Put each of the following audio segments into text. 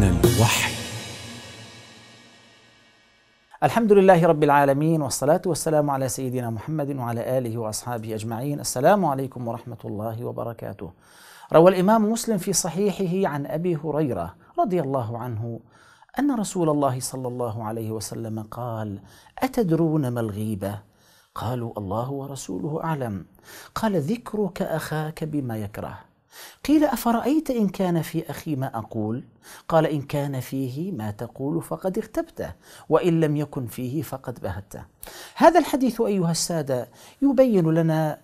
معنى الوحي الحمد لله رب العالمين والصلاة والسلام على سيدنا محمد وعلى آله وأصحابه أجمعين السلام عليكم ورحمة الله وبركاته روى الإمام مسلم في صحيحه عن أبي هريرة رضي الله عنه أن رسول الله صلى الله عليه وسلم قال أتدرون ما الغيبة؟ قالوا الله ورسوله أعلم قال ذكرك أخاك بما يكره قيل أفرأيت إن كان في أخي ما أقول قال إن كان فيه ما تقول فقد اغتبته وإن لم يكن فيه فقد بهته هذا الحديث أيها السادة يبين لنا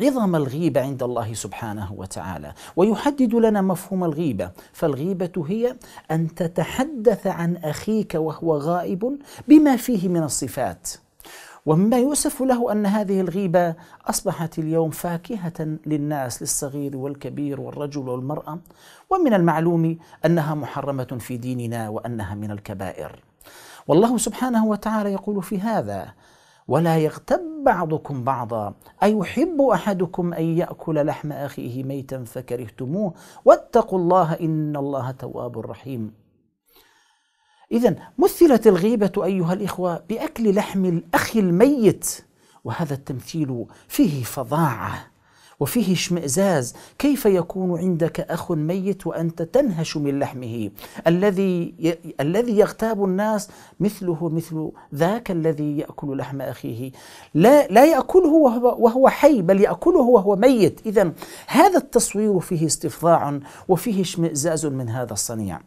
عظم الغيبة عند الله سبحانه وتعالى ويحدد لنا مفهوم الغيبة فالغيبة هي أن تتحدث عن أخيك وهو غائب بما فيه من الصفات ومما يؤسف له أن هذه الغيبة أصبحت اليوم فاكهة للناس للصغير والكبير والرجل والمرأة ومن المعلوم أنها محرمة في ديننا وأنها من الكبائر والله سبحانه وتعالى يقول في هذا ولا يغتب بعضكم بعضا أيحب أحدكم أن يأكل لحم أخيه ميتا فكرهتموه واتقوا الله إن الله تواب رحيم إذا مثلت الغيبة أيها الإخوة بأكل لحم الأخ الميت وهذا التمثيل فيه فظاعة وفيه اشمئزاز كيف يكون عندك أخ ميت وأنت تنهش من لحمه الذي ي... الذي يغتاب الناس مثله مثل ذاك الذي يأكل لحم أخيه لا لا يأكله وهو, وهو حي بل يأكله وهو ميت إذا هذا التصوير فيه استفظاع وفيه اشمئزاز من هذا الصنيع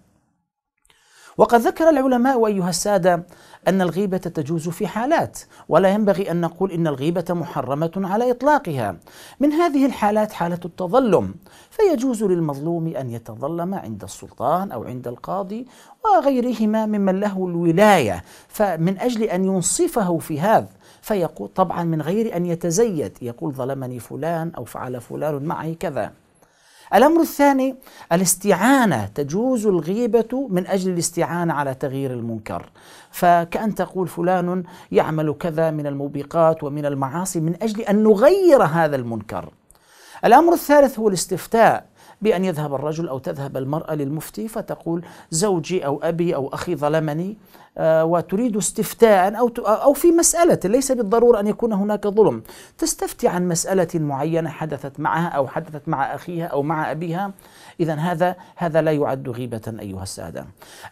وقد ذكر العلماء أيها السادة أن الغيبة تجوز في حالات ولا ينبغي أن نقول إن الغيبة محرمة على إطلاقها من هذه الحالات حالة التظلم فيجوز للمظلوم أن يتظلم عند السلطان أو عند القاضي وغيرهما ممن له الولاية فمن أجل أن ينصفه في هذا فيقول طبعا من غير أن يتزيد يقول ظلمني فلان أو فعل فلان معي كذا الأمر الثاني الاستعانة تجوز الغيبة من أجل الاستعانة على تغيير المنكر فكأن تقول فلان يعمل كذا من الموبقات ومن المعاصي من أجل أن نغير هذا المنكر الأمر الثالث هو الاستفتاء بأن يذهب الرجل أو تذهب المرأة للمفتي فتقول زوجي أو أبي أو أخي ظلمني آه، وتريد استفتاء أو أو في مسألة ليس بالضرورة أن يكون هناك ظلم تستفتي عن مسألة معينة حدثت معها أو حدثت مع أخيها أو مع أبيها إذا هذا هذا لا يعد غيبة أيها السادة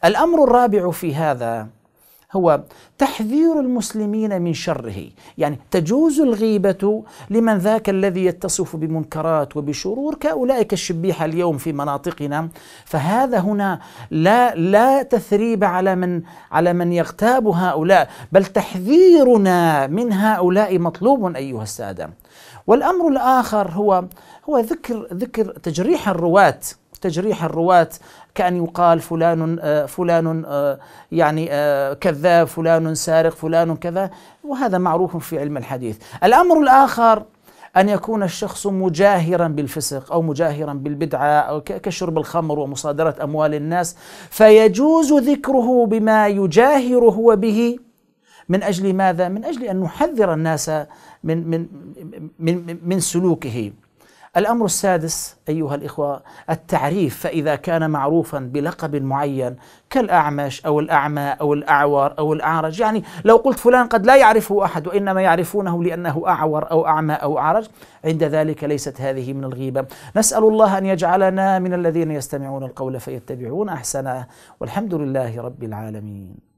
الأمر الرابع في هذا هو تحذير المسلمين من شره يعني تجوز الغيبة لمن ذاك الذي يتصف بمنكرات وبشرور كأولئك الشبيحة اليوم في مناطقنا فهذا هنا لا لا تثريب على من على من يغتاب هؤلاء بل تحذيرنا من هؤلاء مطلوب أيها السادة والأمر الآخر هو هو ذكر ذكر تجريح الرواة تجريح الرواة كأن يقال فلان آه، فلان آه، يعني آه، كذاب فلان سارق فلان كذا وهذا معروف في علم الحديث الأمر الآخر أن يكون الشخص مجاهرا بالفسق أو مجاهرا بالبدعة أو كشرب الخمر ومصادرة أموال الناس فيجوز ذكره بما يجاهر هو به من أجل ماذا؟ من أجل أن نحذر الناس من من من, من, من سلوكه الأمر السادس أيها الإخوة التعريف فإذا كان معروفا بلقب معين كالأعمش أو الأعمى أو الأعور أو الأعرج يعني لو قلت فلان قد لا يعرفه أحد وإنما يعرفونه لأنه أعور أو أعمى أو أعرج عند ذلك ليست هذه من الغيبة نسأل الله أن يجعلنا من الذين يستمعون القول فيتبعون أحسنه والحمد لله رب العالمين